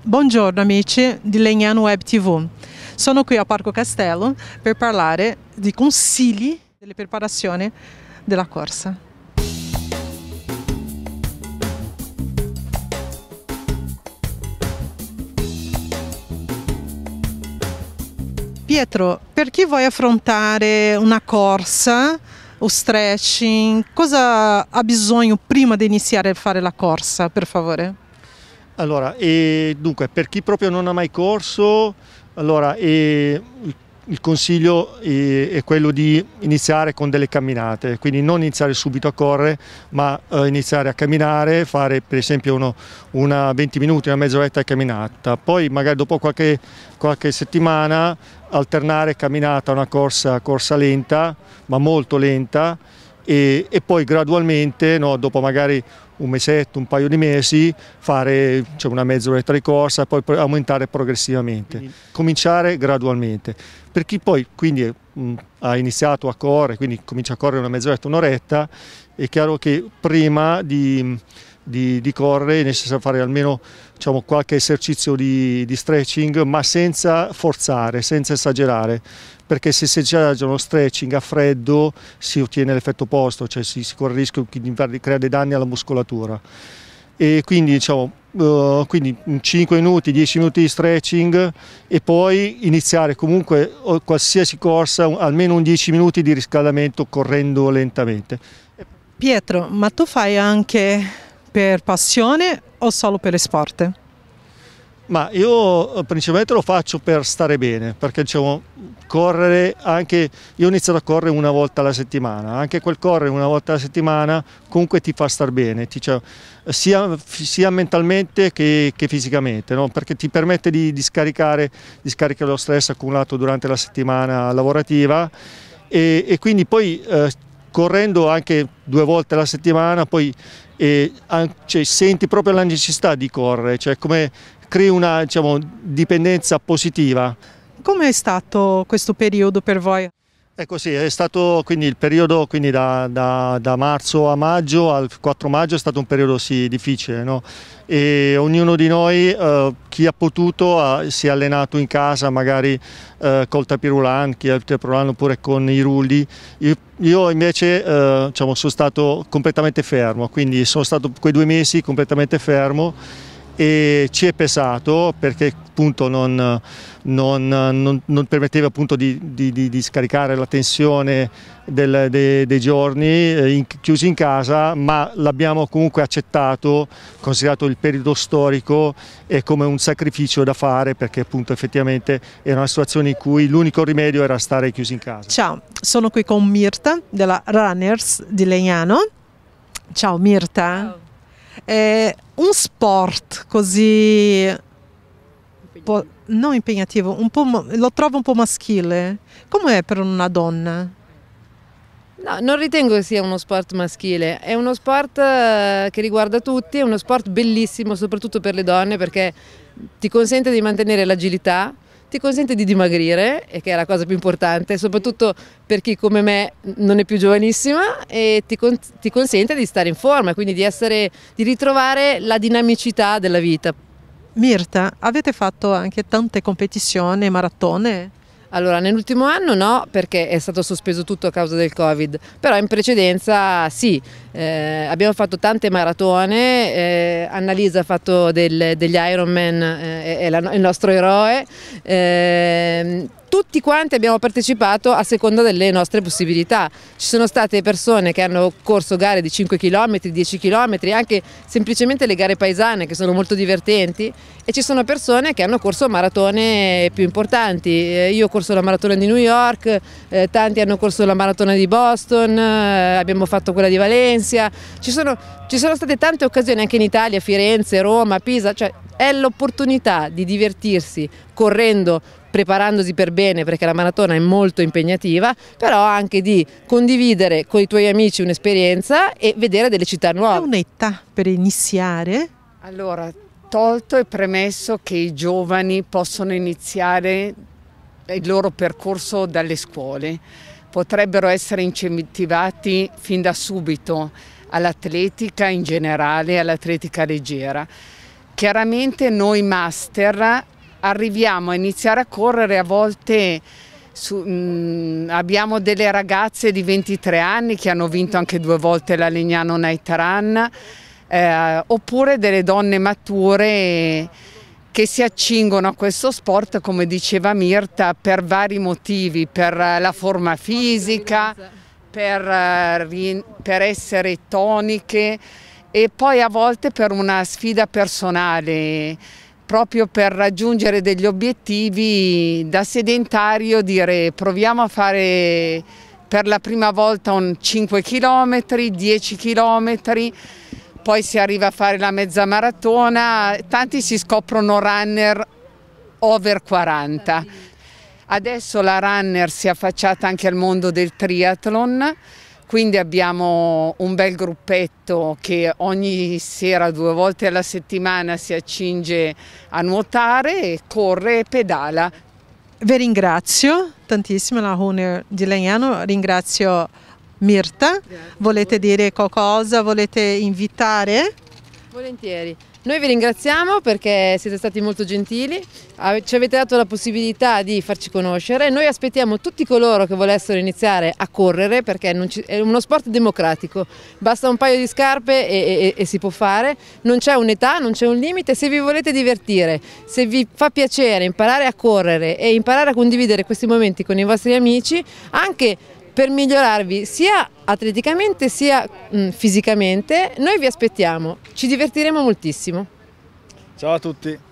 Buongiorno amici di Legnano Web TV. Sono qui a Parco Castello per parlare di consigli delle preparazioni della corsa. Pietro, per chi vuoi affrontare una corsa o stretching, cosa ha bisogno prima di iniziare a fare la corsa, per favore? Allora, dunque, per chi proprio non ha mai corso, allora, e, il consiglio è, è, quello di iniziare con delle camminate, quindi non iniziare subito a correre, ma eh, iniziare a camminare, fare per esempio uno, una 20 minuti, una mezz'oretta di camminata, poi magari dopo qualche, qualche settimana alternare camminata a una corsa, corsa lenta, ma molto lenta, e, e poi gradualmente, no, dopo magari un mesetto, un paio di mesi, fare cioè una mezz'oretta di corsa, e poi aumentare progressivamente, cominciare gradualmente. Per chi poi quindi mh, mm, ha iniziato a correre, quindi comincia a correre una mezz'oretta, un'oretta, è chiaro che prima di di, di correre, è necessario fare almeno diciamo, qualche esercizio di, di, stretching, ma senza forzare, senza esagerare, perché se si esagera uno stretching a freddo si ottiene l'effetto opposto, cioè si, si corre il rischio di creare dei danni alla muscolatura. E quindi diciamo, Uh, quindi 5 minuti, 10 minuti di stretching e poi iniziare comunque qualsiasi corsa almeno un 10 minuti di riscaldamento correndo lentamente. Pietro, ma tu fai anche per passione o solo per sport? Ma io eh, principalmente lo faccio per stare bene, perché diciamo correre anche, io ho iniziato a correre una volta alla settimana, anche quel correre una volta alla settimana comunque ti fa star bene, ti, cioè, sia, sia, mentalmente che, che fisicamente, no? perché ti permette di, di, scaricare, di scaricare lo stress accumulato durante la settimana lavorativa e, e quindi poi eh, correndo anche due volte alla settimana, poi eh, cioè, senti proprio la necessità di correre, cioè come crei una diciamo, dipendenza positiva. Come è stato questo periodo per voi? Ecco sì, è stato quindi il periodo quindi da, da, da, marzo a maggio al 4 maggio è stato un periodo sì, difficile no? e ognuno di noi, eh, chi ha potuto, ha, si è allenato in casa magari eh, col tapirulan, chi ha tapirulan oppure con i rulli. Io, io invece eh, diciamo, sono stato completamente fermo, quindi sono stato quei due mesi completamente fermo e ci è pesato perché appunto non, non, non, non permetteva appunto di, di, di, scaricare la tensione del, de, dei giorni eh, in, chiusi in casa ma l'abbiamo comunque accettato considerato il periodo storico e come un sacrificio da fare perché appunto effettivamente era una situazione in cui l'unico rimedio era stare chiusi in casa. Ciao, sono qui con Mirta della Runners di Legnano. Ciao Mirta. Ciao. Eh, un sport così impegnativo. Po- non impegnativo, un po ma- lo trovo un po' maschile. Com'è per una donna? No, non ritengo che sia uno sport maschile, è uno sport eh, che riguarda tutti, è uno sport bellissimo soprattutto per le donne perché ti consente di mantenere l'agilità, ti consente di dimagrire, e che è la cosa più importante, soprattutto per chi come me non è più giovanissima, e ti, con ti consente di stare in forma, quindi di, essere, di ritrovare la dinamicità della vita. Mirta, avete fatto anche tante competizioni, maratone? Allora, nell'ultimo anno no, perché è stato sospeso tutto a causa del Covid, però in precedenza sì, eh, abbiamo fatto tante maratone, eh, Annalisa ha fatto del, degli Ironman, eh, è, la, il nostro eroe, ehm, tutti quanti abbiamo partecipato a seconda delle nostre possibilità. Ci sono state persone che hanno corso gare di 5 km, 10 km, anche semplicemente le gare paesane che sono molto divertenti e ci sono persone che hanno corso maratone più importanti. Eh, io ho corso la maratona di New York, eh, tanti hanno corso la maratona di Boston, eh, abbiamo fatto quella di Valencia. Ci sono, ci sono state tante occasioni anche in Italia, Firenze, Roma, Pisa, cioè è l'opportunità di divertirsi correndo preparandosi per bene perché la maratona è molto impegnativa, però anche di condividere con i tuoi amici un'esperienza e vedere delle città nuove. È un'età per iniziare? Allora, tolto e premesso che i giovani possono iniziare il loro percorso dalle scuole, potrebbero essere incentivati fin da subito all'atletica in generale, all'atletica leggera. Chiaramente noi master arriviamo a iniziare a correre a volte... Su, mh, mm, abbiamo delle ragazze di 23 anni che hanno vinto anche due volte la Legnano Night Run, eh, oppure delle donne mature che si accingono a questo sport, come diceva Mirta, per vari motivi, per la forma fisica, per, eh, per essere toniche e poi a volte per una sfida personale proprio per raggiungere degli obiettivi da sedentario dire proviamo a fare per la prima volta un 5 km, 10 km, poi si arriva a fare la mezza maratona, tanti si scoprono runner over 40. Adesso la runner si è affacciata anche al mondo del triathlon quindi abbiamo un bel gruppetto che ogni sera, due volte alla settimana, si accinge a nuotare, corre e pedala. Vi ringrazio tantissimo la Huner di Legnano, ringrazio Mirta. Grazie. Volete dire qualcosa? Volete invitare? Volentieri. Noi vi ringraziamo perché siete stati molto gentili, ci avete dato la possibilità di farci conoscere, noi aspettiamo tutti coloro che volessero iniziare a correre perché è uno sport democratico, basta un paio di scarpe e, e, e si può fare, non c'è un'età, non c'è un limite, se vi volete divertire, se vi fa piacere imparare a correre e imparare a condividere questi momenti con i vostri amici, anche per migliorarvi sia atleticamente sia mh, fisicamente. Noi vi aspettiamo, ci divertiremo moltissimo. Ciao a tutti.